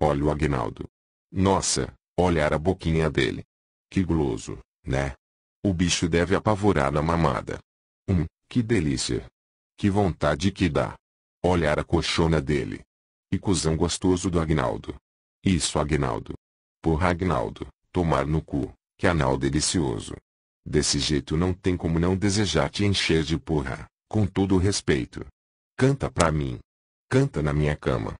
Olha o Agnaldo. Nossa, olhar a boquinha dele. Que guloso, né? O bicho deve apavorar na mamada. Hum, que delícia. Que vontade que dá. Olhar a coxona dele. E cuzão gostoso do Agnaldo. Isso Agnaldo. Porra Agnaldo, tomar no cu, que anal delicioso. Desse jeito não tem como não desejar te encher de porra, com todo respeito. Canta pra mim. Canta na minha cama.